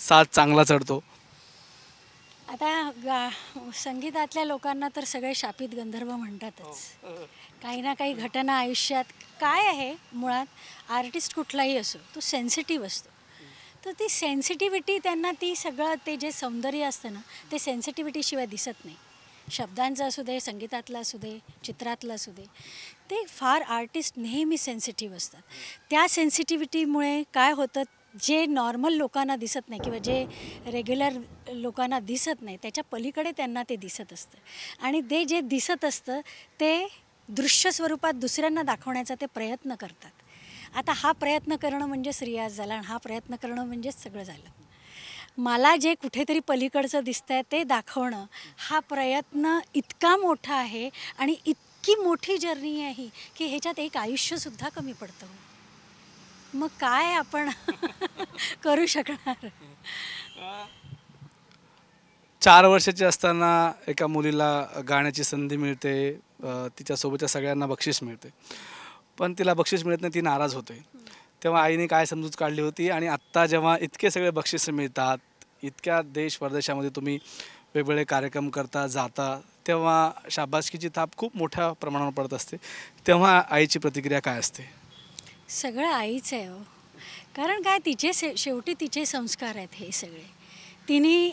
साथ चांगला चढतो आता गा संगीतातल्या लोकांना तर सगळे शापित गंधर्व म्हणतातच हो, हो. काही ना काही घटना आयुष्यात काय आहे मुळात आर्टिस्ट कुठलाही असो तो सेन्सिटिव्ह असतो तर ती सेन्सिटिव्हिटी त्यांना ती सगळं ते जे सौंदर्य असतं ना ते सेन्सिटिव्हिटीशिवाय दिसत नाही शब्दांचं असू दे संगीतातलं असू दे चित्रातलं असू दे ते फार आर्टिस्ट नेहमी सेन्सिटिव्ह असतात त्या सेन्सिटिव्हिटीमुळे काय होतं जे नॉर्मल लोकांना दिसत नाही किंवा जे रेग्युलर लोकांना दिसत नाही त्याच्या पलीकडे त्यांना ते दिसत असतं आणि ते जे दिसत असतं ते दृश्य स्वरूपात दुसऱ्यांना दाखवण्याचा ते प्रयत्न करतात आता हा प्रयत्न करणं म्हणजेच रियाज झाला आणि हा प्रयत्न करणं म्हणजेच सगळं झालं मला जे कुठेतरी पलीकडचं दिसतं आहे ते दाखवणं हा प्रयत्न इतका मोठा आहे आणि इतकी मोठी जर्नी आहे की ह्याच्यात एक आयुष्यसुद्धा कमी पडतं हो. मग काय आपण करू शकणार चार वर्षाची असताना एका मुलीला गाण्याची संधी मिळते तिच्यासोबतच्या सगळ्यांना बक्षीस मिळते पण तिला बक्षीस मिळत नाही ती नाराज होते तेव्हा आईने काय समजूत काढली होती आणि आत्ता जेव्हा इतके सगळे बक्षीस मिळतात इतक्या देश परदेशामध्ये तुम्ही वेगवेगळे कार्यक्रम करता जाता तेव्हा शाबासकीची थाप खूप मोठ्या प्रमाणावर पडत असते तेव्हा आईची प्रतिक्रिया काय असते सगळं आईचं आहे हो कारण काय तिचे से शेवटी तिचे संस्कार आहेत हे सगळे तिने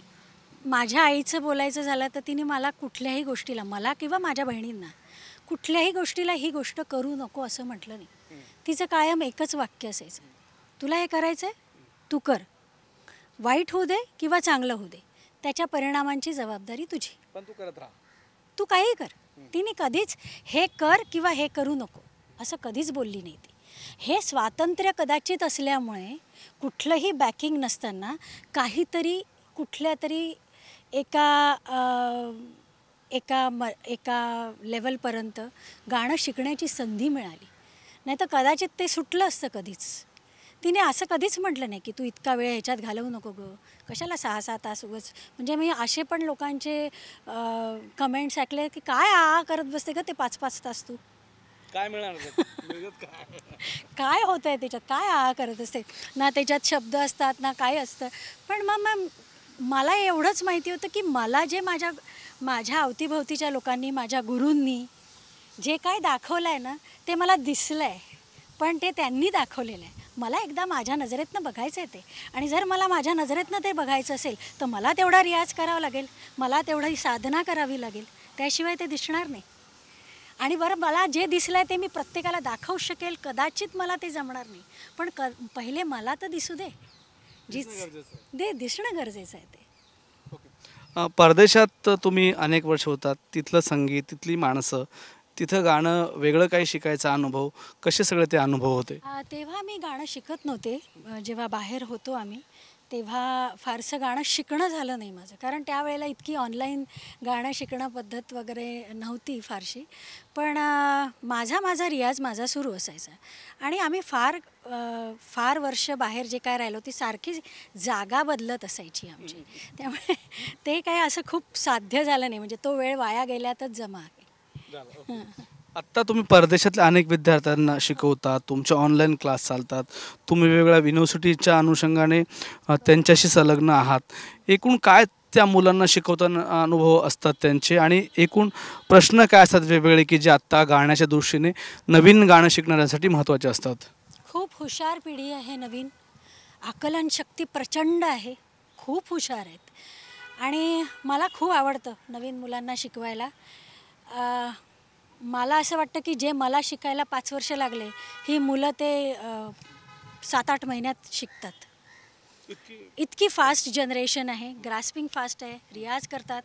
माझ्या आईचं बोलायचं झालं तर तिने मला कुठल्याही गोष्टीला मला किंवा माझ्या बहिणींना कुठल्याही गोष्टीला ही गोष्ट करू नको असं म्हटलं नाही तिचं कायम एकच वाक्य असायचं तुला हे करायचं आहे तू कर वाईट होऊ दे किंवा चांगलं होऊ दे त्याच्या परिणामांची जबाबदारी तुझी पण तू करत राहा तू काही कर तिने कधीच हे कर किंवा हे करू नको असं कधीच बोलली नाही ती हे स्वातंत्र्य कदाचित असल्यामुळे कुठलंही बॅकिंग नसताना काहीतरी कुठल्या तरी एका एका म एका लेवलपर्यंत गाणं शिकण्याची संधी मिळाली नाही तर कदाचित ते सुटलं असतं कधीच तिने असं कधीच म्हटलं नाही की तू इतका वेळ ह्याच्यात घालवू नको गं कशाला सहा सहा तास उगच म्हणजे मी असे पण लोकांचे कमेंट्स ऐकले की काय आ करत बसते का ते पाच पाच तास तू काय मिळणार काय होत आहे त्याच्यात काय आ करत असते ना त्याच्यात शब्द असतात ना काय असतं पण मग मॅम मला एवढंच माहिती होतं की मला जे माझ्या माझ्या अवतीभवतीच्या लोकांनी माझ्या गुरूंनी जे काय दाखवलं आहे ना ते मला दिसलं आहे पण ते त्यांनी दाखवलेलं आहे मला एकदा माझ्या नजरेतनं बघायचं आहे ते आणि जर मला माझ्या नजरेतनं ते बघायचं असेल तर मला तेवढा रियाज करावा लागेल मला तेवढी साधना करावी लागेल त्याशिवाय ते दिसणार नाही आणि बरं मला जे दिसलं आहे ते मी प्रत्येकाला दाखवू शकेल कदाचित मला ते जमणार नाही पण क पहिले मला तर दिसू दे जी दे दिसणं गरजेचं आहे ते परदेशात तुम्ही अनेक वर्ष होतात तिथलं संगीत तिथली माणसं तिथं गाणं वेगळं काही शिकायचा अनुभव कसे सगळे ते अनुभव होते तेव्हा मी गाणं शिकत नव्हते जेव्हा बाहेर होतो आम्ही तेव्हा फारसं गाणं शिकणं झालं नाही माझं कारण त्यावेळेला इतकी ऑनलाईन गाणं शिकणं पद्धत वगैरे नव्हती फारशी पण माझा माझा रियाज माझा सुरू असायचा आणि आम्ही फार फार वर्ष बाहेर जे काय राहिलो ती सारखी जागा बदलत असायची आमची त्यामुळे ते काय असं खूप साध्य झालं नाही म्हणजे तो वेळ वाया गेल्यातच जमा आत्ता तुम्ही परदेशातल्या अनेक विद्यार्थ्यांना शिकवता तुमच्या ऑनलाईन क्लास चालतात तुम्ही वेगवेगळ्या युनिव्हर्सिटीच्या अनुषंगाने त्यांच्याशी संलग्न आहात एकूण काय त्या मुलांना शिकवताना अनुभव असतात त्यांचे आणि एकूण प्रश्न काय असतात वेगवेगळे की जे आत्ता गाण्याच्या दृष्टीने नवीन गाणं शिकणाऱ्यांसाठी महत्त्वाचे असतात खूप हुशार पिढी आहे नवीन आकलन शक्ती प्रचंड आहे खूप हुशार आहेत आणि मला खूप आवडतं नवीन मुलांना शिकवायला मला असं वाटतं की जे मला शिकायला पाच वर्ष लागले ही मुलं ते सात आठ महिन्यात शिकतात इतकी फास्ट जनरेशन आहे ग्रास्पिंग फास्ट आहे रियाज करतात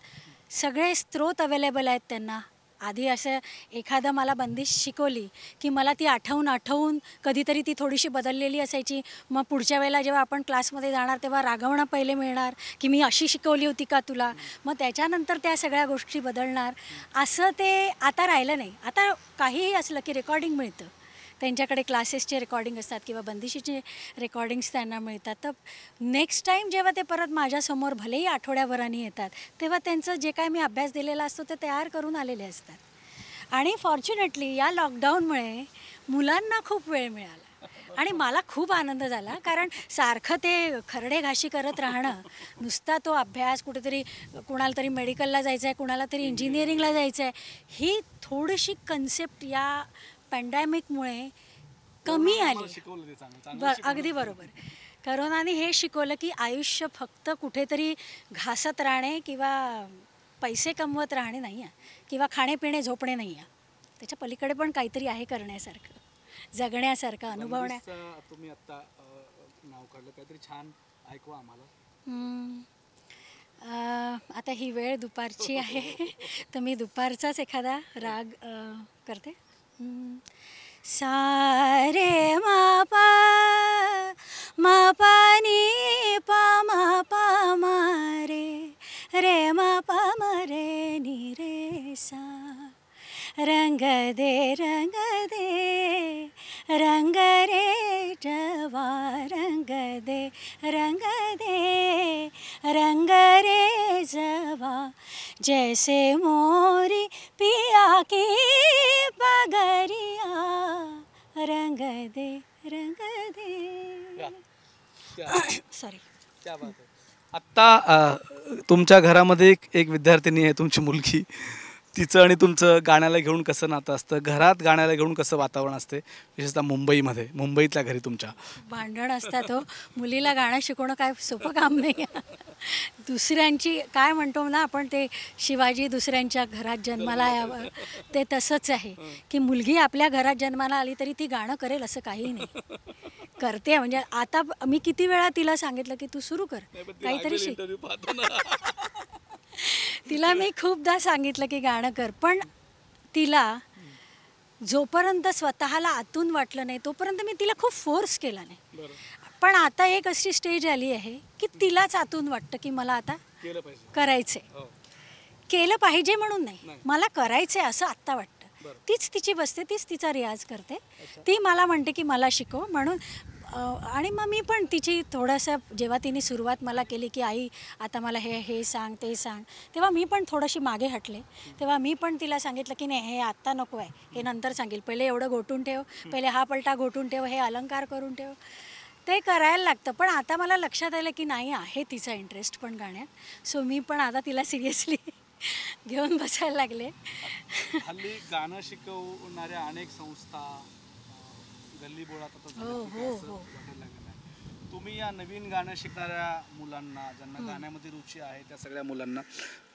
सगळे स्त्रोत अवेलेबल आहेत त्यांना आधी असं एखादं मला बंदिश शिकवली की मला ती आठवून आठवून कधीतरी ती थोडीशी बदललेली असायची मग पुढच्या वेळेला जेव्हा आपण क्लासमध्ये जाणार तेव्हा रागवणं पहिले मिळणार की मी अशी शिकवली होती का तुला मग त्याच्यानंतर त्या सगळ्या गोष्टी बदलणार असं ते आता राहिलं नाही आता काहीही असलं की रेकॉर्डिंग मिळतं त्यांच्याकडे क्लासेसचे रेकॉर्डिंग असतात किंवा बंदिशीचे रेकॉर्डिंग्स त्यांना मिळतात तर नेक्स्ट टाईम जेव्हा ते परत माझ्यासमोर भलेही आठवड्याभराने येतात तेव्हा त्यांचं जे काय मी अभ्यास दिलेला असतो ते तयार करून आलेले असतात आणि फॉर्च्युनेटली या लॉकडाऊनमुळे मुलांना खूप वेळ मिळाला आणि मला खूप आनंद झाला कारण सारखं ते खरडे घाशी करत राहणं नुसता तो अभ्यास कुठेतरी कुणाला तरी मेडिकलला जायचं आहे कुणाला तरी इंजिनिअरिंगला जायचं आहे ही थोडीशी कन्सेप्ट या पॅन्डेमिकमुळे कमी आली अगदी बरोबर करोनाने हे शिकवलं की आयुष्य फक्त कुठेतरी घासत राहणे किंवा पैसे कमवत राहणे नाही आहे किंवा खाणेपिणे झोपणे नाही आहे त्याच्या पलीकडे पण काहीतरी आहे करण्यासारखं जगण्यासारखं अनुभवण्या तुम्ही आता नाव काढलं काहीतरी छान ऐकवा आम्हाला आता ही वेळ दुपारची आहे तर मी दुपारचाच एखादा राग करते सारे रे मापा पा नी मा पा मारे रे रे मारे नी रे सा रंग दे रंग दे रंग रे जवा रंग दे रंग दे रंग रे जवा जैसे मोरी पिया की पगरिया रंग दे रंग दे सॉरी आत्ता तुमच्या घरामध्ये एक एक विद्यार्थिनी आहे तुमची मुलगी तिचं आणि तुमचं गाण्याला घेऊन कसं नातं असतं घरात गाण्याला घेऊन कसं वातावरण असते विशेषतः मुंबईमध्ये मुंबईतल्या घरी तुमच्या भांडण असतात हो मुलीला गाणं शिकवणं काय सोपं काम नाही दुसऱ्यांची काय म्हणतो ना आपण ते शिवाजी दुसऱ्यांच्या घरात जन्माला यावं ते तसंच आहे की मुलगी आपल्या घरात जन्माला आली तरी ती गाणं करेल असं काही नाही करते म्हणजे आता मी किती वेळा तिला सांगितलं की तू सुरू कर काहीतरी शिक तिला मी खूपदा सांगितलं की गाणं गाणं पण तिला जोपर्यंत स्वतःला आतून वाटलं नाही तोपर्यंत मी तिला खूप फोर्स केला नाही पण आता एक अशी स्टेज आली आहे की तिलाच आतून वाटतं की मला आता करायचे हो. केलं पाहिजे म्हणून नाही मला करायचंय असं आत्ता वाटतं तीच तिची बसते तीच तिचा रियाज करते ती मला म्हणते की मला शिकव म्हणून आणि मग मी पण तिची थोडंसं जेव्हा तिने सुरुवात मला केली की आई आता मला हे हे सांग ते सांग तेव्हा मी पण थोडीशी मागे हटले तेव्हा मी पण तिला सांगितलं की नाही हे आत्ता नको आहे हे नंतर सांगेल पहिले एवढं घोटून ठेव पहिले हा पलटा घोटून ठेव हे अलंकार करून ठेव ते करायला लागतं पण आता मला लक्षात आलं की नाही आहे तिचा इंटरेस्ट पण गाण्यात सो मी पण आता तिला सिरियसली घेऊन बसायला लागले गाणं शिकवणाऱ्या अनेक संस्था गल्ली बोळात आता झालं हो हो, हो. तुम्ही या नवीन गाणं शिकणाऱ्या मुलांना ज्यांना गाण्यामध्ये रुची आहे त्या सगळ्या मुलांना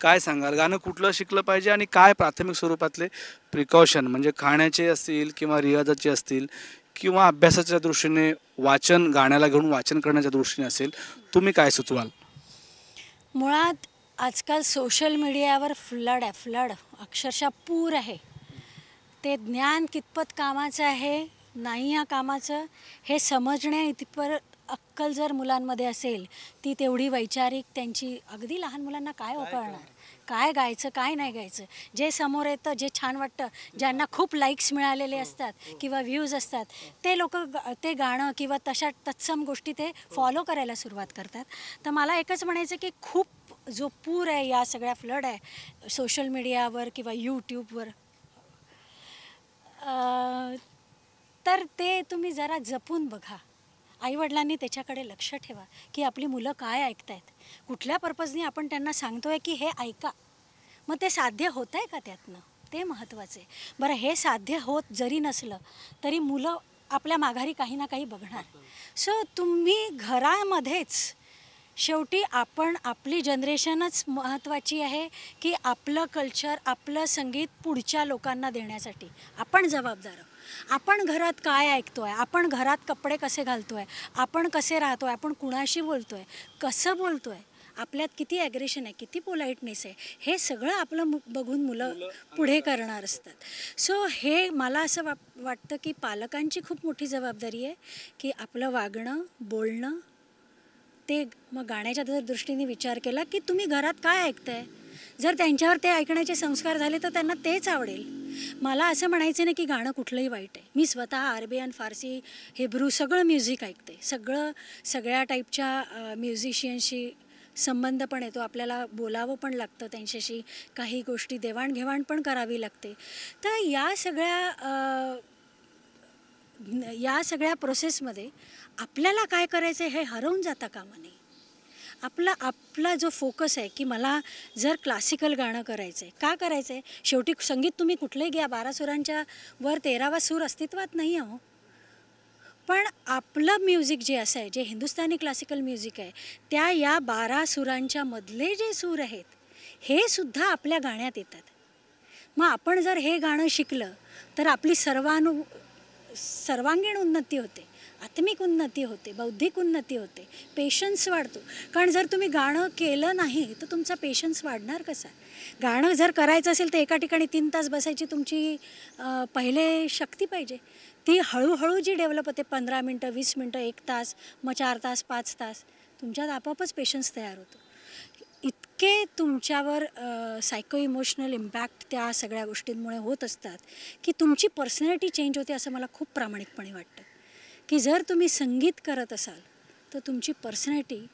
काय सांगाल गाणं कुठलं शिकलं पाहिजे आणि काय प्राथमिक स्वरूपातले प्रिकॉशन म्हणजे खाण्याचे असतील किंवा रियाजाचे असतील किंवा अभ्यासाच्या दृष्टीने वाचन गाण्याला घेऊन वाचन करण्याच्या दृष्टीने असेल तुम्ही काय सुचवाल मुळात आजकाल सोशल मीडियावर फ्लड आहे फ्लड अक्षरशः पूर आहे ते ज्ञान कितपत कामाचं आहे नाही या कामाचं हे समजण्या इतपर अक्कल जर मुलांमध्ये असेल ती तेवढी वैचारिक त्यांची अगदी लहान मुलांना काय ओकळणार काय गायचं काय नाही गायचं जे समोर येतं जे छान वाटतं ज्यांना खूप लाईक्स मिळालेले असतात किंवा व्ह्यूज असतात ते लोक ते गाणं किंवा तशा तत्सम गोष्टी ते फॉलो करायला सुरुवात करतात तर मला एकच म्हणायचं की खूप जो पूर आहे या सगळ्या फ्लड आहे सोशल मीडियावर किंवा यूट्यूबवर तर ते तुम्ही जरा जपून बघा आईवडिलांनी त्याच्याकडे लक्ष ठेवा की आपली मुलं काय ऐकतायत कुठल्या पर्पजनी आपण त्यांना सांगतो आहे की हे ऐका मग ते साध्य होत आहे का त्यातनं ते महत्त्वाचं आहे बरं हे साध्य होत जरी नसलं तरी मुलं आपल्या माघारी काही ना काही बघणार सो तुम्ही घरामध्येच शेवटी आपण आपली जनरेशनच महत्त्वाची आहे की आपलं कल्चर आपलं संगीत पुढच्या लोकांना देण्यासाठी आपण जबाबदार आहोत आपण घरात काय ऐकतो आहे आपण घरात कपडे कसे घालतो आहे आपण कसे राहतो आहे आपण कुणाशी बोलतो आहे कसं बोलतो आहे आपल्यात किती ॲग्रेशन आहे किती पोलाईटनेस आहे हे सगळं आपलं मु बघून मुलं पुढे करणार असतात सो हे मला असं वा वाटतं की पालकांची खूप मोठी जबाबदारी आहे की आपलं वागणं बोलणं ते मग गाण्याच्या जर दृष्टीने विचार केला की तुम्ही घरात काय ऐकताय जर त्यांच्यावर ते ऐकण्याचे संस्कार झाले तर त्यांना तेच आवडेल मला असं म्हणायचं नाही की गाणं कुठलंही वाईट आहे मी स्वतः अँड फारसी हिब्रू सगळं म्युझिक ऐकते सगळं सगळ्या टाईपच्या म्युझिशियनशी संबंध पण येतो आपल्याला बोलावं पण लागतं त्यांच्याशी काही गोष्टी देवाणघेवाण पण करावी लागते तर या सगळ्या या सगळ्या प्रोसेसमध्ये आपल्याला काय करायचं हे हरवून जाता कामा नये आपला आपला जो फोकस आहे की मला जर क्लासिकल गाणं करायचं आहे का करायचं आहे शेवटी संगीत तुम्ही कुठलंही घ्या बारा सुरांच्या वर तेरावा सूर अस्तित्वात नाही आहो पण आपलं म्युझिक जे असं आहे जे हिंदुस्थानी क्लासिकल म्युझिक आहे त्या या बारा सुरांच्या मधले जे सूर आहेत हे सुद्धा आपल्या गाण्यात येतात मग आपण जर हे गाणं शिकलं तर आपली सर्वानु सर्वांगीण उन्नती होते आत्मिक उन्नती होते बौद्धिक उन्नती होते पेशन्स वाढतो कारण जर तुम्ही गाणं केलं नाही तर तुमचा पेशन्स वाढणार कसा गाणं जर करायचं असेल तर एका ठिकाणी तीन तास बसायची तुमची पहिले शक्ती पाहिजे ती हळूहळू जी डेव्हलप होते पंधरा मिनटं वीस मिनटं एक तास मग चार तास पाच तास तुमच्यात आपापच पेशन्स तयार होतो इतके तुमच्यावर सायको इमोशनल इम्पॅक्ट त्या सगळ्या गोष्टींमुळे होत असतात की तुमची पर्सनॅलिटी चेंज होते असं मला खूप प्रामाणिकपणे वाटतं की जर तुम्ही संगीत करत असाल तर तुमची पर्सनॅलिटी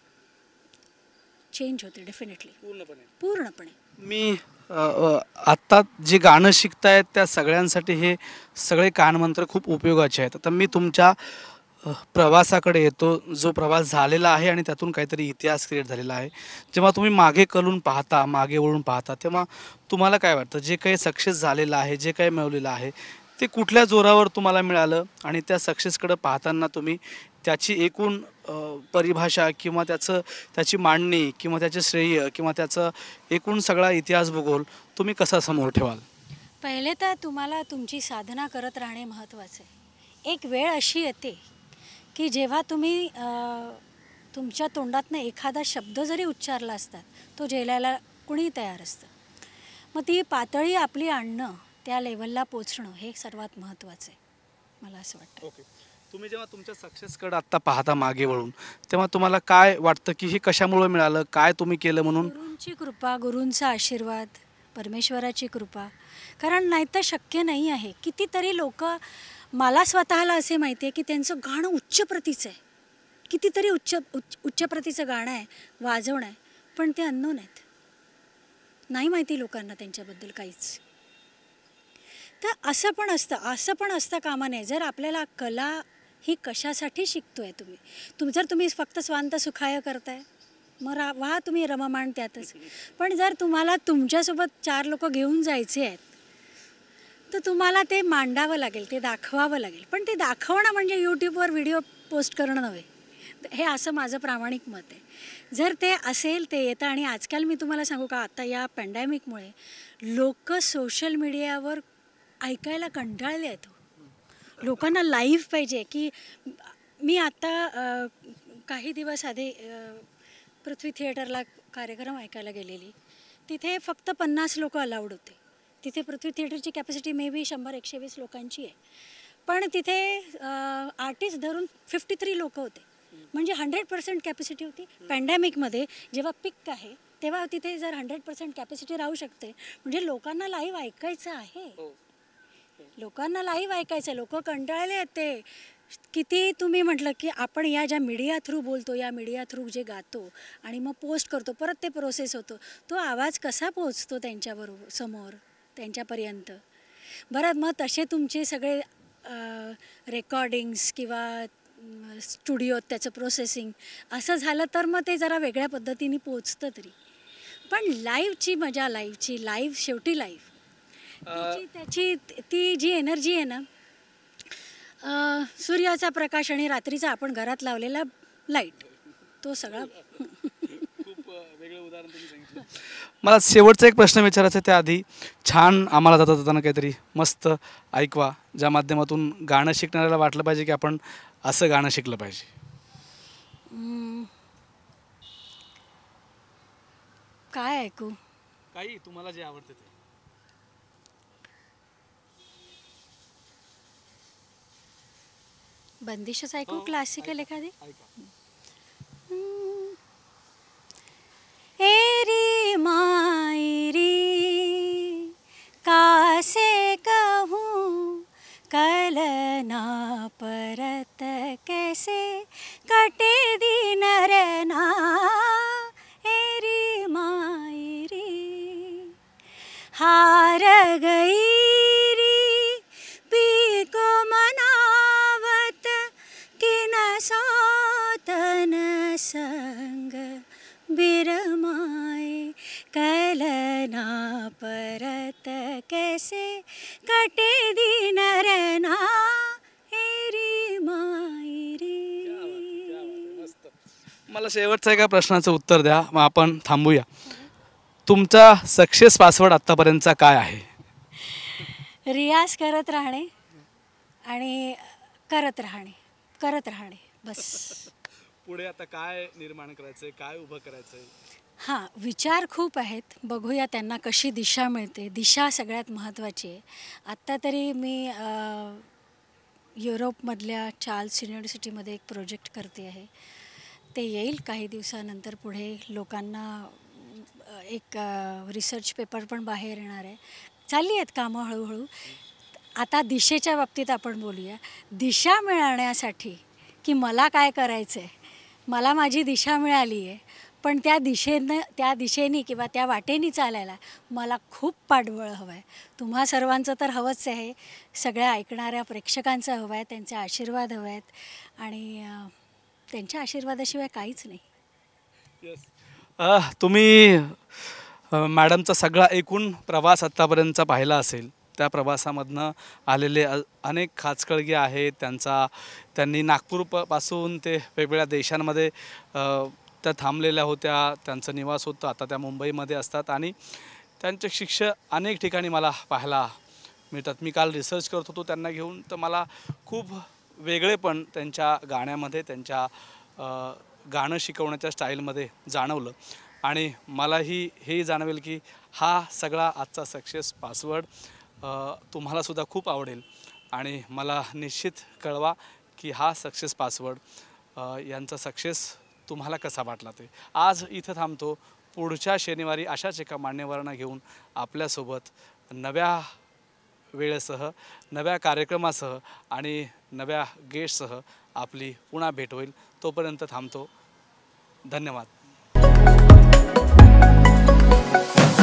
चेंज होते डेफिनेटली पूर्णपणे पूर्णपणे मी आत्ता जे गाणं शिकतायत त्या सगळ्यांसाठी हे सगळे कानमंत्र खूप उपयोगाचे आहेत आता मी तुमच्या प्रवासाकडे येतो जो प्रवास झालेला आहे आणि त्यातून काहीतरी इतिहास क्रिएट झालेला आहे जेव्हा तुम्ही मागे कलून पाहता मागे वळून पाहता तेव्हा तुम्हाला काय वाटतं जे काही सक्सेस झालेलं आहे जे काही मिळवलेलं आहे ते कुठल्या जोरावर तुम्हाला मिळालं आणि त्या सक्सेसकडे पाहताना तुम्ही त्याची एकूण परिभाषा किंवा त्याचं त्याची मांडणी किंवा त्याचे श्रेय किंवा त्याचा एकूण सगळा इतिहास भूगोल तुम्ही कसा समोर ठेवाल पहिले तर तुम्हाला तुमची साधना करत राहणे महत्त्वाचं आहे एक वेळ अशी येते की जेव्हा तुम्ही तुमच्या तोंडातनं एखादा शब्द जरी उच्चारला असतात तो झेलायला कुणी तयार असतं मग ती पातळी आपली आणणं त्या लेवलला पोचणं हे सर्वात महत्त्वाचं आहे मला असं वाटतं ओके तुम्ही जेव्हा तुमच्या सक्सेसकडे आत्ता पाहता मागे वळून तेव्हा तुम्हाला काय वाटतं की हे कशामुळे मिळालं काय तुम्ही केलं म्हणून गुरूंची कृपा गुरूंचा आशीर्वाद परमेश्वराची कृपा कारण नाही तर शक्य नाही आहे कितीतरी लोक मला स्वतःला असे माहिती आहे की त्यांचं गाणं उच्च प्रतीचं आहे कितीतरी उच्च उच्च उच्च प्रतीचं गाणं आहे वाजवणं आहे पण ते अननोन आहेत नाही माहिती लोकांना त्यांच्याबद्दल काहीच तर असं पण असतं असं पण असतं कामा नये जर आपल्याला कला ही कशासाठी शिकतो आहे तुम्ही तुम जर तुम्ही फक्त स्वांत सुखाय करताय मग रा वा तुम्ही रममाण त्यातच पण जर तुम्हाला तुमच्यासोबत चार लोक घेऊन जायचे आहेत तर तुम्हाला ते मांडावं लागेल ते दाखवावं लागेल पण ते दाखवणं म्हणजे यूट्यूबवर व्हिडिओ पोस्ट करणं नव्हे हे असं माझं प्रामाणिक मत आहे जर ते असेल ते येतं आणि आजकाल मी तुम्हाला सांगू का आता या पॅन्डेमिकमुळे लोक सोशल मीडियावर ऐकायला कंटाळले आहेत लोकांना लाईव्ह पाहिजे की मी आता काही दिवस आधी पृथ्वी थिएटरला कार्यक्रम ऐकायला गेलेली तिथे फक्त पन्नास लोक अलाउड होते तिथे पृथ्वी थिएटरची कॅपॅसिटी मे बी शंभर एकशे वीस लोकांची आहे पण तिथे आर्टिस्ट धरून फिफ्टी थ्री लोक होते म्हणजे हंड्रेड पर्सेंट कॅपॅसिटी होती पॅन्डेमिकमध्ये जेव्हा पिक आहे तेव्हा तिथे जर हंड्रेड पर्सेंट कॅपॅसिटी राहू शकते म्हणजे लोकांना लाईव्ह ऐकायचं आहे हो. लोकांना लाईव्ह ऐकायचं आहे लोक कंटाळले ते किती तुम्ही म्हटलं की आपण या ज्या मीडिया थ्रू बोलतो या मीडिया थ्रू जे गातो आणि मग पोस्ट करतो परत ते प्रोसेस होतो तो आवाज कसा पोचतो त्यांच्याबरोबर समोर त्यांच्यापर्यंत बरं मग तसे तुमचे सगळे रेकॉर्डिंग्स किंवा स्टुडिओत त्याचं प्रोसेसिंग असं झालं तर मग ते जरा वेगळ्या पद्धतीने पोचतं तरी पण लाईव्हची मजा लाईव्हची लाईव्ह शेवटी लाईव्ह त्याची ती जी एनर्जी आहे ना सूर्याचा प्रकाश आणि रात्रीचा आपण घरात लावलेला लाईट तो सगळा उदाहरण मला शेवटचा एक प्रश्न विचारायचा त्याआधी छान आम्हाला जाता जाताना काहीतरी मस्त ऐकवा ज्या माध्यमातून गाणं शिकणाऱ्याला वाटलं पाहिजे की आपण असं गाणं शिकलं पाहिजे काय ऐकू काही तुम्हाला जे आवडते ते बंदिशच हो, ऐकू क्लासिकल एखादी एरी मायरी कासे कहू कलना परत कैसे कटे दिन मला शेवटचं एका प्रश्नाचं उत्तर द्या मग आपण थांबूया तुमचा सक्सेस पासवर्ड आतापर्यंतचा काय आहे रियाज करत राहणे आणि करत राहणे करत राहणे बस पुढे आता काय निर्माण करायचंय काय उभं करायचंय हां विचार खूप आहेत बघूया त्यांना कशी दिशा मिळते दिशा सगळ्यात महत्त्वाची आहे आत्ता तरी मी युरोपमधल्या चार्ल्स युनिव्हर्सिटीमध्ये एक प्रोजेक्ट करते आहे ते येईल काही दिवसानंतर पुढे लोकांना एक रिसर्च पेपर पण बाहेर येणार आहे चालली आहेत कामं हळूहळू आता दिशेच्या बाबतीत आपण बोलूया दिशा मिळण्यासाठी की मला काय करायचं आहे मला माझी दिशा मिळाली आहे पण त्या दिशेनं त्या दिशेने किंवा त्या वाटेने चालायला मला खूप पाठबळ हवं आहे तुम्हा सर्वांचं तर हवंच आहे सगळ्या ऐकणाऱ्या प्रेक्षकांचं हवं आहे त्यांचे आशीर्वाद हवे आहेत आणि त्यांच्या आशीर्वादाशिवाय काहीच नाही तुम्ही मॅडमचा सगळा एकूण प्रवास आत्तापर्यंतचा पाहिला असेल त्या प्रवासामधनं आलेले अनेक खाचकळगे आहेत त्यांचा त्यांनी नागपूर पासून ते वेगवेगळ्या देशांमध्ये त्या थांबलेल्या होत्या त्यांचं निवास होतं आता त्या मुंबईमध्ये असतात आणि त्यांचे शिक्षक अनेक ठिकाणी मला पाहायला मिळतात मी काल रिसर्च करत होतो त्यांना घेऊन तर मला खूप वेगळेपण त्यांच्या गाण्यामध्ये त्यांच्या गाणं शिकवण्याच्या स्टाईलमध्ये जाणवलं आणि मलाही हे जाणवेल की हा सगळा आजचा सक्सेस पासवर्ड तुम्हालासुद्धा खूप आवडेल आणि मला निश्चित कळवा की हा सक्सेस पासवर्ड यांचा सक्सेस तुम्हाला कसा वाटला ते आज इथं थांबतो पुढच्या शनिवारी अशाच एका मान्यवरांना घेऊन आपल्यासोबत नव्या वेळेसह नव्या कार्यक्रमासह आणि नव्या गेस्टसह आपली पुन्हा भेट होईल तोपर्यंत थांबतो धन्यवाद